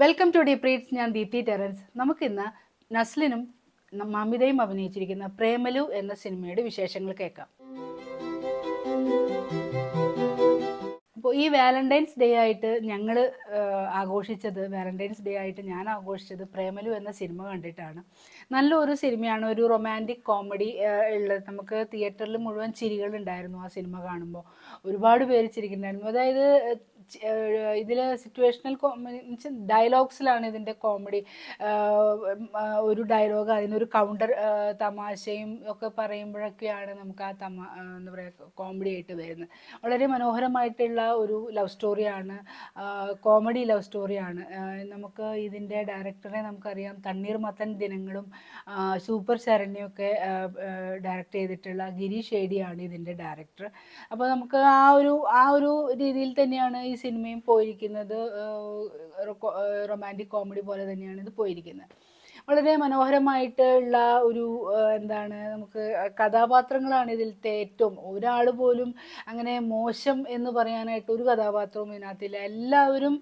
welcome to D priests ഞാൻ Deepthi Terence നമുക്കിന്ന് നസ്ലിനും മമിതയും അഭിനയിച്ചിരിക്കുന്ന പ്രേമലു എന്ന സിനിമയുടെ വിശേഷങ്ങൾ കേൾക്കാം അപ്പോൾ ഈ വാലന്റൈൻസ് ഡേ ആയിട്ട് ഞങ്ങൾ ആഘോഷിച്ചത് വാലന്റൈൻസ് ഡേ ആയിട്ട് ഞാൻ ആഘോഷിച്ചത് പ്രേമലു എന്ന സിനിമ കണ്ടിട്ടാണ് നല്ലൊരു സിനിമയാണ് ഒരു റൊമാൻറ്റിക് കോമഡി ഉള്ളത് നമുക്ക് തിയേറ്ററിൽ മുഴുവൻ ചിരികൾ ഉണ്ടായിരുന്നു ആ സിനിമ കാണുമ്പോൾ ഒരുപാട് പേര് ചിരിക്കുന്നുണ്ടായിരുന്നു അതായത് ഇതിൽ സിറ്റുവേഷണൽ മീൻസ് ഡയലോഗ്സിലാണ് ഇതിൻ്റെ കോമഡി ഒരു ഡയലോഗ് അതിനൊരു കൗണ്ടർ തമാശയും ഒക്കെ പറയുമ്പോഴൊക്കെയാണ് നമുക്ക് ആ തമാ എന്താ പറയുക കോമഡി ആയിട്ട് വരുന്നത് വളരെ മനോഹരമായിട്ടുള്ള ഒരു ലവ് സ്റ്റോറിയാണ് കോമഡി ലവ് സ്റ്റോറിയാണ് നമുക്ക് ഇതിൻ്റെ ഡയറക്ടറെ നമുക്കറിയാം തണ്ണീർ മത്തൻ ദിനങ്ങളും സൂപ്പർ ശരണ്യൊക്കെ ഡയറക്റ്റ് ചെയ്തിട്ടുള്ള ഗിരീഷ് ഏടിയാണ് ഇതിൻ്റെ ഡയറക്ടർ അപ്പോൾ നമുക്ക് ആ ഒരു ആ ഒരു രീതിയിൽ തന്നെയാണ് ഈ സിനിമയും പോയിരിക്കുന്നത് റൊമാൻറ്റിക് കോമഡി പോലെ തന്നെയാണ് ഇത് പോയിരിക്കുന്നത് വളരെ മനോഹരമായിട്ട് ഉള്ള ഒരു എന്താണ് നമുക്ക് കഥാപാത്രങ്ങളാണ് ഇതിലത്തെ ഏറ്റവും ഒരാൾ പോലും അങ്ങനെ മോശം എന്ന് പറയാനായിട്ട് ഒരു കഥാപാത്രവും ഇതിനകത്തില്ല എല്ലാവരും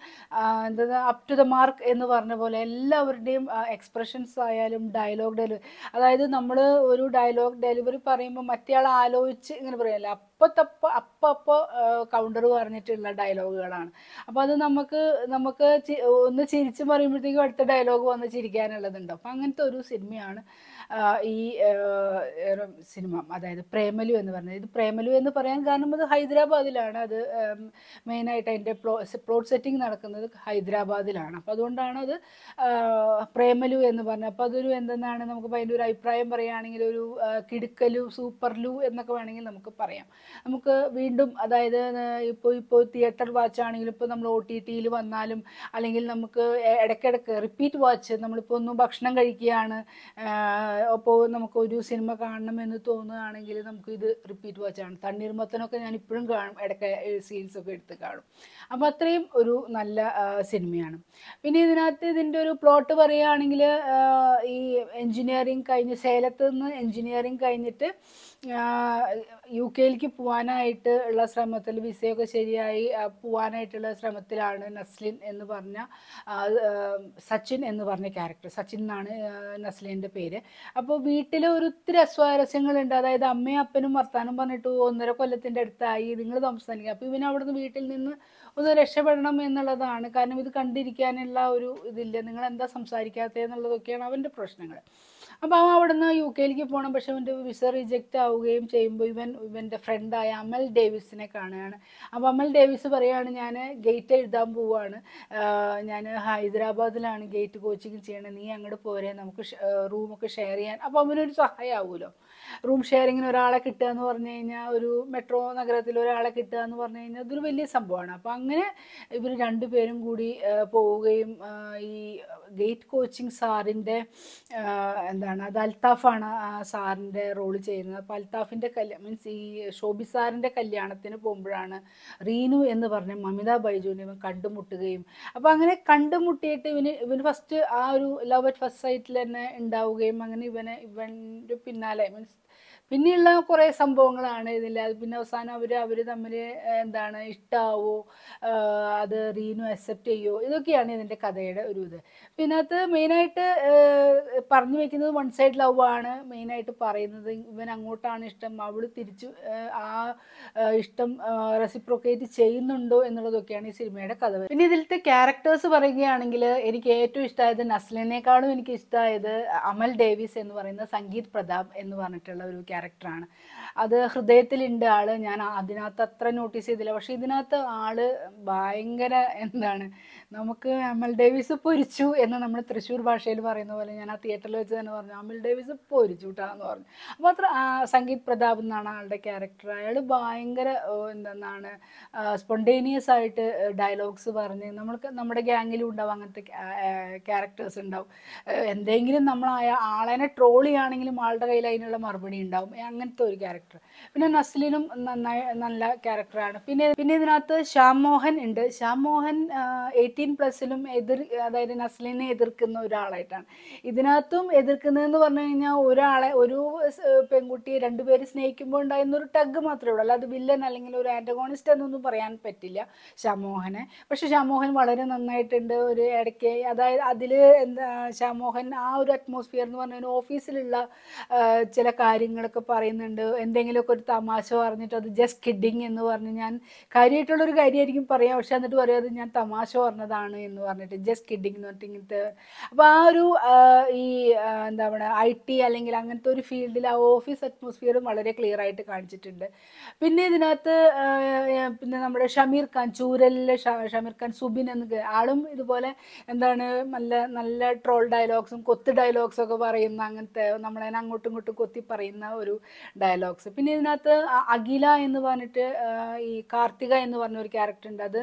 എന്താ അപ് ടു ദ മാർക്ക് എന്ന് പറഞ്ഞ പോലെ എല്ലാവരുടെയും എക്സ്പ്രഷൻസ് ആയാലും ഡയലോഗ് ഡെലിവറി അതായത് നമ്മൾ ഒരു ഡയലോഗ് ഡെലിവറി പറയുമ്പോൾ മറ്റേയാൾ ആലോചിച്ച് ഇങ്ങനെ പറയല്ല അപ്പത്തപ്പ അപ്പപ്പോ കൗണ്ടർ പറഞ്ഞിട്ടുള്ള ഡയലോഗുകളാണ് അപ്പോൾ അത് നമുക്ക് നമുക്ക് ഒന്ന് ചിരിച്ചു പറയുമ്പോഴത്തേക്കും അടുത്ത ഡയലോഗ് വന്ന് ചിരിക്കാനുള്ളതുണ്ട് അപ്പൊ അങ്ങനത്തെ ഒരു സിനിമയാണ് ഈ സിനിമ അതായത് പ്രേമലു എന്ന് പറഞ്ഞത് ഇത് പ്രേമലു എന്ന് പറയാൻ കാരണം അത് ഹൈദരാബാദിലാണ് അത് മെയിനായിട്ട് അതിൻ്റെ പ്ലോ പ്ലോട്ട് സെറ്റിംഗ് നടക്കുന്നത് ഹൈദരാബാദിലാണ് അപ്പോൾ അതുകൊണ്ടാണ് അത് പ്രേമലു എന്ന് പറഞ്ഞത് അപ്പോൾ അതൊരു എന്തെന്നാണ് നമുക്ക് അതിൻ്റെ ഒരു അഭിപ്രായം പറയുകയാണെങ്കിൽ ഒരു കിടുക്കലു സൂപ്പർലു എന്നൊക്കെ വേണമെങ്കിൽ നമുക്ക് പറയാം നമുക്ക് വീണ്ടും അതായത് ഇപ്പോൾ ഇപ്പോൾ തിയേറ്റർ വാച്ച് ആണെങ്കിലും ഇപ്പോൾ നമ്മൾ ഒ ടി ടിയിൽ വന്നാലും അല്ലെങ്കിൽ നമുക്ക് ഇടയ്ക്കിടയ്ക്ക് റിപ്പീറ്റ് വാച്ച് നമ്മളിപ്പോൾ ഒന്നും ഭക്ഷണം കഴിക്കുകയാണ് അപ്പോൾ നമുക്ക് ഒരു സിനിമ കാണണം എന്ന് തോന്നുകയാണെങ്കിൽ നമുക്ക് ഇത് റിപ്പീറ്റ് വാച്ച് ആണ് തണ്ണീർമത്തനൊക്കെ ഞാൻ ഇപ്പോഴും കാണും ഇടയ്ക്ക് സീൻസ് ഒക്കെ എടുത്ത് കാണും അപ്പോൾ അത്രയും ഒരു നല്ല സിനിമയാണ് പിന്നെ ഇതിനകത്ത് ഇതിൻ്റെ ഒരു പ്ലോട്ട് പറയുകയാണെങ്കിൽ ഈ എൻജിനീയറിങ് കഴിഞ്ഞ് സേലത്ത് നിന്ന് എൻജിനീയറിങ് കഴിഞ്ഞിട്ട് യു കെയിലേക്ക് പോകാനായിട്ട് ഉള്ള ശ്രമത്തിൽ വിസയൊക്കെ ശരിയായി പോകാനായിട്ടുള്ള ശ്രമത്തിലാണ് നസ്ലിൻ എന്ന് പറഞ്ഞ സച്ചിൻ എന്ന് പറഞ്ഞ ക്യാരക്ടർ സച്ചിൻ എന്നാണ് നസ്ലിൻ്റെ പേര് അപ്പോൾ വീട്ടിൽ ഒത്തിരി അസ്വാരസ്യങ്ങളുണ്ട് അതായത് അമ്മയും അപ്പനും വർത്താനം പറഞ്ഞിട്ട് ഒന്നര കൊല്ലത്തിൻ്റെ അടുത്തായി നിങ്ങൾ സംസാരിക്കുക അപ്പോൾ ഇവൻ അവിടുന്ന് വീട്ടിൽ നിന്ന് ഒന്ന് രക്ഷപ്പെടണം എന്നുള്ളതാണ് കാരണം ഇത് കണ്ടിരിക്കാനുള്ള ഒരു ഇതില്ല നിങ്ങൾ എന്താ സംസാരിക്കാത്തത് എന്നുള്ളതൊക്കെയാണ് അവൻ്റെ പ്രശ്നങ്ങൾ അപ്പോൾ അവൻ അവിടുന്ന് യു കെയിലേക്ക് പോകണം പക്ഷെ അവൻ്റെ വിസ റിജക്റ്റ് ആവുകയും ചെയ്യുമ്പോൾ ഇവൻ ഇവൻ്റെ ഫ്രണ്ടായ അമൽ ഡേവിസിനെ കാണുകയാണ് അപ്പോൾ അമൽ ഡേവിസ് പറയുകയാണ് ഞാൻ ഗേറ്റ് എഴുതാൻ പോവുകയാണ് ഞാൻ ഹൈദരാബാദിലാണ് ഗേറ്റ് കോച്ചിങ് ചെയ്യണത് നീ അങ്ങോട്ട് പോരെ നമുക്ക് റൂമൊക്കെ ഷെയർ ചെയ്യാൻ അപ്പോൾ അവനൊരു സഹായമാവുമല്ലോ റൂം ഷെയറിങ്ങിന് ഒരാളെ കിട്ടുക എന്ന് പറഞ്ഞു കഴിഞ്ഞാൽ ഒരു മെട്രോ നഗരത്തിൽ ഒരാളെ കിട്ടുക എന്ന് പറഞ്ഞു കഴിഞ്ഞാൽ അതൊരു വലിയ സംഭവമാണ് അപ്പോൾ അങ്ങനെ ഇവർ രണ്ടുപേരും കൂടി പോവുകയും ഈ ഗേറ്റ് കോച്ചിങ് സാറിൻ്റെ എന്താണ് അത് അൽത്താഫാണ് സാറിൻ്റെ റോൾ ചെയ്യുന്നത് അപ്പോൾ അൽത്താഫിൻ്റെ കല്യാ മീൻസ് ഈ ഷോബി സാറിൻ്റെ കല്യാണത്തിന് പോകുമ്പോഴാണ് റീനു എന്ന് പറഞ്ഞ മമിത ബൈജുവിനെ ഇവൻ കണ്ടുമുട്ടുകയും അപ്പോൾ അങ്ങനെ കണ്ടുമുട്ടിയിട്ട് ഇവന് ഇവന് ഫസ്റ്റ് ആ ഒരു ലവ് അറ്റ് ഫസ്റ്റ് സൈറ്റിൽ തന്നെ ഉണ്ടാവുകയും അങ്ങനെ ഇവനെ ഇവൻ്റെ പിന്നാലെ മീൻസ് പിന്നെയുള്ള കുറേ സംഭവങ്ങളാണ് ഇതിൽ അത് പിന്നെ അവസാനം അവർ അവർ തമ്മിൽ എന്താണ് ഇഷ്ടാവോ അത് റീനു അക്സെപ്റ്റ് ചെയ്യുമോ ഇതൊക്കെയാണ് ഇതിൻ്റെ കഥയുടെ ഒരു ഇത് പിന്നെ അത് മെയിനായിട്ട് പറഞ്ഞു വെക്കുന്നത് വൺ സൈഡ് ലവ് ആണ് മെയിനായിട്ട് പറയുന്നത് ഇവൻ അങ്ങോട്ടാണ് ഇഷ്ടം അവൾ തിരിച്ചു ആ ഇഷ്ടം റെസിപ്രോക്കേറ്റ് ചെയ്യുന്നുണ്ടോ എന്നുള്ളതൊക്കെയാണ് ഈ സിനിമയുടെ കഥ പിന്നെ ഇതിലത്തെ ക്യാരക്ടേഴ്സ് പറയുകയാണെങ്കിൽ എനിക്ക് ഏറ്റവും ഇഷ്ടമായത് നസ്ലിനേക്കാളും എനിക്ക് ഇഷ്ടമായത് അമൽ ഡേവിസ് എന്ന് പറയുന്ന സംഗീത് പ്രതാപ് എന്ന് പറഞ്ഞിട്ടുള്ള ഒരു ക്യാരക്ടറാണ് അത് ഹൃദയത്തിലുണ്ട് ആള് ഞാൻ അതിനകത്ത് അത്ര നോട്ടീസ് ചെയ്തില്ല പക്ഷെ ഇതിനകത്ത് ആള് ഭയങ്കര എന്താണ് നമുക്ക് അമൽ ഡേവിസ് പൊരിച്ചു എന്ന് നമ്മൾ തൃശ്ശൂർ ഭാഷയിൽ പറയുന്ന പോലെ ഞാൻ ആ തിയേറ്ററിൽ വെച്ച് തന്നെ പറഞ്ഞു അമിൽ ഡേവിസ് പൊരിച്ചുവിട്ടാന്ന് പറഞ്ഞു അപ്പോൾ അത്ര സംഗീത് പ്രതാപ് എന്നാണ് ആളുടെ ക്യാരക്ടർ അയാൾ ഭയങ്കര എന്താണ് സ്പോണ്ടേനിയസ് ആയിട്ട് ഡയലോഗ്സ് പറഞ്ഞ് നമ്മൾക്ക് നമ്മുടെ ഗ്യാങ്ങിലും ഉണ്ടാവും അങ്ങനത്തെ ക്യാരക്ടേഴ്സ് ഉണ്ടാവും എന്തെങ്കിലും നമ്മൾ ആളെ ട്രോൾ ചെയ്യുകയാണെങ്കിലും ആളുടെ കയ്യിൽ അതിനുള്ള മറുപടി ഉണ്ടാവും അങ്ങനത്തെ ഒരു ക്യാരക്ടർ പിന്നെ നസ്ലിനും നന്നായി നല്ല ക്യാരക്ടറാണ് പിന്നെ പിന്നെ ഇതിനകത്ത് ശ്യാം മോഹൻ ഉണ്ട് ശ്യാം മോഹൻ എയ്റ്റീൻ പ്ലസിലും എതിർ അതായത് നസ്ലിനെ എതിർക്കുന്ന ഒരാളായിട്ടാണ് ഇതിനകത്ത് പലയിടത്തും എതിർക്കുന്നതെന്ന് പറഞ്ഞു കഴിഞ്ഞാൽ ഒരാളെ ഒരു പെൺകുട്ടിയെ രണ്ടുപേര് സ്നേഹിക്കുമ്പോൾ ഉണ്ടായിരുന്ന ഒരു ടഗ് മാത്രമേ ഉള്ളൂ അല്ലാതെ വില്ലൻ അല്ലെങ്കിൽ ഒരു ആൻറ്റഗോണിസ്റ്റ് എന്നൊന്നും പറയാൻ പറ്റില്ല ഷാമോഹനെ പക്ഷെ ഷാമോഹൻ വളരെ നന്നായിട്ടുണ്ട് ഒരു ഇടയ്ക്ക് അതായത് അതിൽ എന്താ ഷാമോഹൻ ആ ഒരു അറ്റ്മോസ്ഫിയർ എന്ന് പറഞ്ഞാൽ ഓഫീസിലുള്ള ചില കാര്യങ്ങളൊക്കെ പറയുന്നുണ്ട് എന്തെങ്കിലുമൊക്കെ ഒരു തമാശ പറഞ്ഞിട്ട് അത് ജസ്റ്റ് കിഡിങ് എന്ന് പറഞ്ഞ് ഞാൻ കാര്യമായിട്ടുള്ളൊരു കാര്യമായിരിക്കും പറയാം പക്ഷെ എന്നിട്ട് പറയും അത് ഞാൻ തമാശ പറഞ്ഞതാണ് എന്ന് പറഞ്ഞിട്ട് ജസ്റ്റ് കിഡിങ് എന്ന് പറഞ്ഞിട്ട് ഇങ്ങനത്തെ അപ്പോൾ ആ ഒരു ഈ എന്താ പറയുക ഐ ടി അല്ലെങ്കിൽ അങ്ങനത്തെ ഒരു ഫീൽഡിൽ ആ ഓഫീസ് അറ്റ്മോസ്ഫിയറും വളരെ ക്ലിയർ ആയിട്ട് കാണിച്ചിട്ടുണ്ട് പിന്നെ ഇതിനകത്ത് പിന്നെ നമ്മുടെ ഷമീർ ഖാൻ ചൂരലിലെ ഷമീർ ഖാൻ സുബിൻ എന്ന് ആളും ഇതുപോലെ എന്താണ് നല്ല നല്ല ട്രോൾ ഡയലോഗ്സും കൊത്ത് ഡയലോഗ്സും ഒക്കെ പറയുന്ന അങ്ങനത്തെ നമ്മളതിനെ അങ്ങോട്ടും ഇങ്ങോട്ടും കൊത്തി പറയുന്ന ഒരു ഡയലോഗ്സ് പിന്നെ ഇതിനകത്ത് അഖില എന്ന് പറഞ്ഞിട്ട് ഈ കാർത്തിക എന്ന് പറഞ്ഞ ഒരു ക്യാരക്ടർ ഉണ്ട് അത്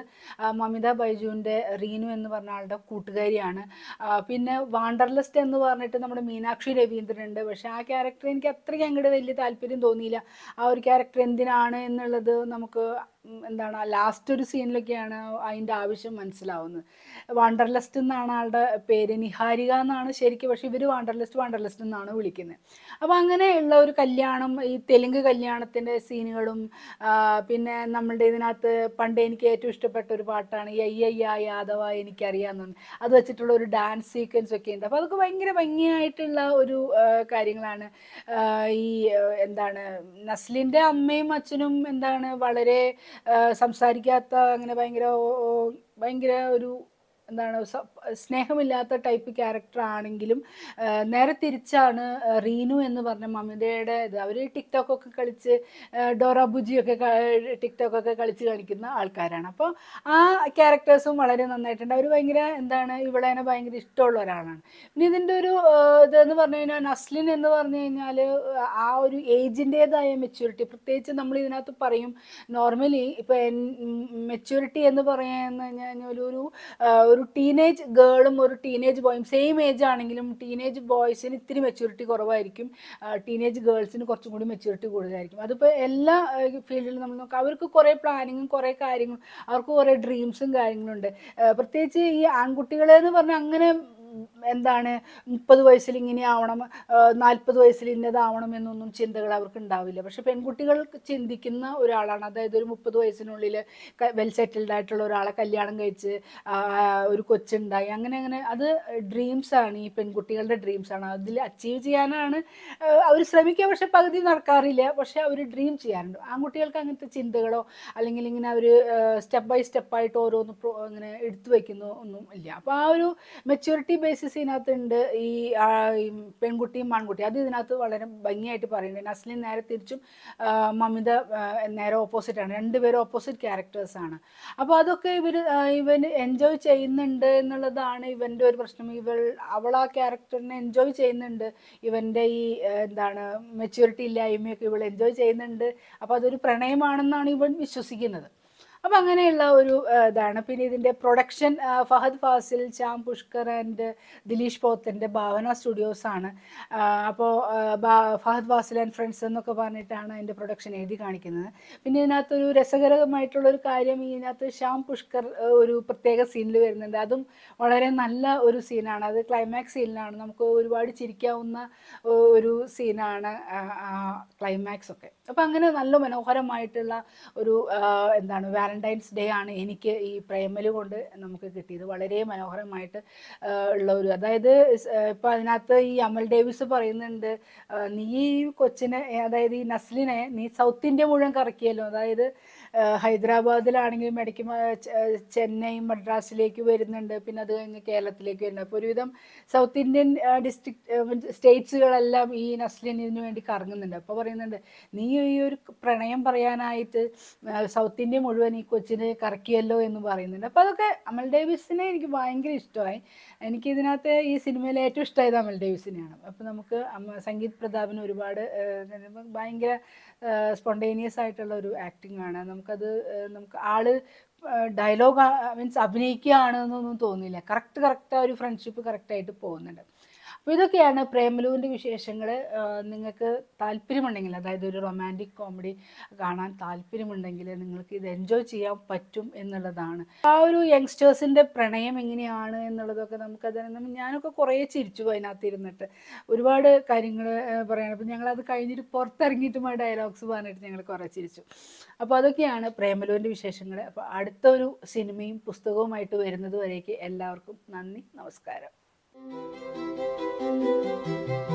മമിത ബൈജുവിൻ്റെ റീനു എന്ന് പറഞ്ഞ ആളുടെ കൂട്ടുകാരിയാണ് പിന്നെ വാണ്ടർലിസ്റ്റ് എന്ന് പറഞ്ഞ വന്നിട്ട് നമ്മുടെ മീനാക്ഷി രവീന്ദ്രൻ ഉണ്ട് പക്ഷേ ആ ക്യാരക്ടർ എനിക്ക് അത്രയ്ക്ക് അങ്ങോട്ട് വലിയ താല്പര്യം തോന്നിയില്ല ആ ഒരു ക്യാരക്ടർ എന്തിനാണ് എന്നുള്ളത് നമുക്ക് എന്താണ് ലാസ്റ്റ് ഒരു സീനിലൊക്കെയാണ് അതിൻ്റെ ആവശ്യം മനസ്സിലാവുന്നത് വാണ്ടർലസ്റ്റ് എന്നാണ് ആളുടെ പേര് നിഹാരിക എന്നാണ് ശരിക്കും പക്ഷേ ഇവർ വാണ്ടർലസ്റ്റ് വാണ്ടർലസ്റ്റ് എന്നാണ് വിളിക്കുന്നത് അപ്പോൾ അങ്ങനെയുള്ള ഒരു കല്യാണം ഈ തെലുങ്ക് കല്യാണത്തിൻ്റെ സീനുകളും പിന്നെ നമ്മളുടെ ഇതിനകത്ത് പണ്ട് എനിക്ക് ഏറ്റവും ഇഷ്ടപ്പെട്ട ഒരു പാട്ടാണ് അയ്യയ്യ യാദവ എനിക്കറിയാമെന്നുണ്ട് അത് വെച്ചിട്ടുള്ള ഒരു ഡാൻസ് സീക്വൻസ് ഒക്കെ ഉണ്ട് അപ്പോൾ അതൊക്കെ ഭയങ്കര ഭംഗിയായിട്ടുള്ള ഒരു കാര്യങ്ങളാണ് ഈ എന്താണ് നസ്ലിൻ്റെ അമ്മയും അച്ഛനും എന്താണ് വളരെ സംസാരിക്കാത്ത അങ്ങനെ ഭയങ്കര ഭയങ്കര ഒരു എന്താണ് സ്നേഹമില്ലാത്ത ടൈപ്പ് ക്യാരക്ടർ ആണെങ്കിലും നേരെ തിരിച്ചാണ് റീനു എന്ന് പറഞ്ഞ മമിതയുടെ ഇത് അവർ ടിക്ടോക്ക് ഒക്കെ കളിച്ച് ഡോറ ബുജിയൊക്കെ ടിക്ടോക്ക് ഒക്കെ കളിച്ച് കാണിക്കുന്ന ആൾക്കാരാണ് അപ്പോൾ ആ ക്യാരക്ടേഴ്സും വളരെ നന്നായിട്ടുണ്ട് അവർ ഭയങ്കര എന്താണ് ഇവളേനെ ഭയങ്കര ഇഷ്ടമുള്ള ഒരാളാണ് പിന്നെ ഇതിൻ്റെ ഒരു ഇതെന്ന് പറഞ്ഞു കഴിഞ്ഞാൽ നസ്ലിൻ എന്ന് പറഞ്ഞു കഴിഞ്ഞാൽ ആ ഒരു ഏജിൻ്റേതായ മെച്യൂരിറ്റി പ്രത്യേകിച്ച് നമ്മൾ ഇതിനകത്ത് പറയും നോർമലി ഇപ്പോൾ മെച്യൂരിറ്റി എന്ന് പറയുന്ന കഴിഞ്ഞാൽ ഒരു ഒരു ടീനേജ് ഗേളും ഒരു ടീനേജ് ബോയും സെയിം ഏജ് ആണെങ്കിലും ടീനേജ് ബോയ്സിന് ഇത്തിരി മെച്യൂരിറ്റി കുറവായിരിക്കും ടീനേജ് ഗേൾസിന് കുറച്ചും കൂടി മെച്യൂരിറ്റി കൂടുതലായിരിക്കും അതിപ്പോൾ എല്ലാ ഫീൽഡിലും നമ്മൾ നോക്കാം അവർക്ക് കുറേ പ്ലാനിങ്ങും കുറേ കാര്യങ്ങളും അവർക്ക് കുറേ ഡ്രീംസും കാര്യങ്ങളുണ്ട് പ്രത്യേകിച്ച് ഈ ആൺകുട്ടികളെന്ന് പറഞ്ഞാൽ അങ്ങനെ എന്താണ് മുപ്പത് വയസ്സിൽ ഇങ്ങനെ ആവണം നാൽപ്പത് വയസ്സിൽ ഇന്നതാവണം എന്നൊന്നും ചിന്തകൾ അവർക്ക് ഉണ്ടാവില്ല പക്ഷെ പെൺകുട്ടികൾ ചിന്തിക്കുന്ന ഒരാളാണ് അതായത് ഒരു മുപ്പത് വയസ്സിനുള്ളിൽ വെൽ സെറ്റിൽഡ് ആയിട്ടുള്ള ഒരാളെ കല്യാണം കഴിച്ച് ഒരു കൊച്ചുണ്ടായി അങ്ങനെ അങ്ങനെ അത് ഡ്രീംസ് ആണ് ഈ പെൺകുട്ടികളുടെ ഡ്രീംസ് ആണ് അതിൽ അച്ചീവ് ചെയ്യാനാണ് അവർ ശ്രമിക്കുക പക്ഷെ പകുതി നടക്കാറില്ല പക്ഷെ അവർ ഡ്രീം ചെയ്യാറുണ്ട് ആൺകുട്ടികൾക്ക് അങ്ങനത്തെ ചിന്തകളോ അല്ലെങ്കിൽ ഇങ്ങനെ അവർ സ്റ്റെപ്പ് ബൈ സ്റ്റെപ്പായിട്ട് ഓരോന്ന് ഇങ്ങനെ എടുത്തു വയ്ക്കുന്നു ഒന്നും ഇല്ല അപ്പോൾ ആ ഒരു മെച്ചൂരിറ്റി ബേസിസ് ഉണ്ട് ഈ പെൺകുട്ടിയും ആൺകുട്ടിയും അത് ഇതിനകത്ത് വളരെ ഭംഗിയായിട്ട് പറയുന്നുണ്ട് നസ്ലിൻ നേരെ തിരിച്ചും മമിത നേരെ ഓപ്പോസിറ്റാണ് രണ്ടുപേരും ഓപ്പോസിറ്റ് ക്യാരക്ടേഴ്സാണ് അപ്പോൾ അതൊക്കെ ഇവർ ഇവൻ എൻജോയ് ചെയ്യുന്നുണ്ട് എന്നുള്ളതാണ് ഇവൻ്റെ ഒരു പ്രശ്നം ഇവൾ അവൾ ആ ക്യാരക്ടറിനെ എൻജോയ് ചെയ്യുന്നുണ്ട് ഇവൻ്റെ ഈ എന്താണ് മെച്യൂരിറ്റി ഇല്ലായ്മയൊക്കെ ഇവൾ എൻജോയ് ചെയ്യുന്നുണ്ട് അപ്പോൾ അതൊരു പ്രണയമാണെന്നാണ് ഇവൻ വിശ്വസിക്കുന്നത് അപ്പം അങ്ങനെയുള്ള ഒരു ഇതാണ് പിന്നെ ഇതിൻ്റെ പ്രൊഡക്ഷൻ ഫഹദ് ഫാസിൽ ചാം പുഷ്കർ ആൻഡ് ദിലീഷ് പോത്തൻ്റെ ഭാവന സ്റ്റുഡിയോസ് ആണ് അപ്പോൾ ഫഹദ് ഫാസിൽ ആൻഡ് ഫ്രണ്ട്സ് എന്നൊക്കെ പറഞ്ഞിട്ടാണ് അതിൻ്റെ പ്രൊഡക്ഷൻ എഴുതി കാണിക്കുന്നത് പിന്നെ ഇതിനകത്തൊരു രസകരമായിട്ടുള്ളൊരു കാര്യം ഇതിനകത്ത് ശ്യാം പുഷ്കർ ഒരു പ്രത്യേക സീനിൽ വരുന്നുണ്ട് അതും വളരെ നല്ല ഒരു സീനാണ് അത് ക്ലൈമാക്സ് സീനിലാണ് നമുക്ക് ഒരുപാട് ചിരിക്കാവുന്ന ഒരു സീനാണ് ക്ലൈമാക്സ് ഒക്കെ അപ്പോൾ അങ്ങനെ നല്ല മനോഹരമായിട്ടുള്ള ഒരു എന്താണ് വാലൻ വാലന്റൈൻസ് ഡേ ആണ് എനിക്ക് ഈ പ്രേമല് കൊണ്ട് നമുക്ക് കിട്ടിയത് വളരെ മനോഹരമായിട്ട് ഉള്ള ഒരു അതായത് ഇപ്പം അതിനകത്ത് ഈ അമൽ ഡേവിസ് പറയുന്നുണ്ട് നീ ഈ കൊച്ചിനെ അതായത് ഈ നസ്ലിനെ നീ സൗത്ത് ഇന്ത്യ മുഴുവൻ കറക്കിയല്ലോ അതായത് ഹൈദരാബാദിലാണെങ്കിലും ഇടയ്ക്ക് ചെന്നൈ മദ്രാസിലേക്ക് വരുന്നുണ്ട് പിന്നെ അത് കഴിഞ്ഞ് കേരളത്തിലേക്ക് വരുന്നുണ്ട് അപ്പോൾ ഒരുവിധം സൗത്ത് ഇന്ത്യൻ ഡിസ്ട്രിക്ട് സ്റ്റേറ്റ്സുകളെല്ലാം ഈ നസ്ലിൻ വേണ്ടി കറങ്ങുന്നുണ്ട് അപ്പോൾ പറയുന്നുണ്ട് നീ ഈ ഒരു പ്രണയം പറയാനായിട്ട് സൗത്ത് ഇന്ത്യ മുഴുവൻ ഈ കൊച്ചിനെ കറക്കിയല്ലോ എന്ന് പറയുന്നുണ്ട് അപ്പോൾ അതൊക്കെ അമൽ ഡേവിസിനെ എനിക്ക് ഭയങ്കര ഇഷ്ടമായി എനിക്ക് ഇതിനകത്ത് ഈ സിനിമയിൽ ഏറ്റവും ഇഷ്ടമായത് അമൽ ഡേവിസിനെയാണ് അപ്പോൾ നമുക്ക് സംഗീത് പ്രതാപിന് ഒരുപാട് ഭയങ്കര സ്പോണ്ടേനിയസ് ആയിട്ടുള്ള ഒരു ആക്ടിംഗ് ആണ് നമുക്കത് നമുക്ക് ആള് ഡയലോഗ് മീൻസ് അഭിനയിക്കുകയാണെന്നൊന്നും തോന്നിയില്ല കറക്റ്റ് കറക്റ്റ് ആ ഒരു ഫ്രണ്ട്ഷിപ്പ് കറക്റ്റായിട്ട് പോകുന്നുണ്ട് അപ്പോൾ ഇതൊക്കെയാണ് പ്രേമലുവിൻ്റെ വിശേഷങ്ങൾ നിങ്ങൾക്ക് താല്പര്യമുണ്ടെങ്കിൽ അതായത് ഒരു റൊമാൻറ്റിക് കോമഡി കാണാൻ താല്പര്യമുണ്ടെങ്കിൽ നിങ്ങൾക്ക് ഇത് എൻജോയ് ചെയ്യാൻ പറ്റും എന്നുള്ളതാണ് ആ ഒരു യങ്സ്റ്റേഴ്സിൻ്റെ പ്രണയം എങ്ങനെയാണ് എന്നുള്ളതൊക്കെ നമുക്കത് ഞാനൊക്കെ കുറേ ചിരിച്ചു അതിനകത്ത് ഇരുന്നിട്ട് ഒരുപാട് കാര്യങ്ങൾ പറയണം അപ്പോൾ ഞങ്ങളത് കഴിഞ്ഞിട്ട് പുറത്തിറങ്ങിയിട്ടും ആ ഡയലോഗ്സ് പറഞ്ഞിട്ട് ഞങ്ങൾ കുറേ ചിരിച്ചു അപ്പോൾ അതൊക്കെയാണ് പ്രേമലുവിൻ്റെ വിശേഷങ്ങൾ അപ്പോൾ അടുത്തൊരു സിനിമയും പുസ്തകവുമായിട്ട് വരുന്നത് വരേക്ക് എല്ലാവർക്കും നന്ദി നമസ്കാരം Música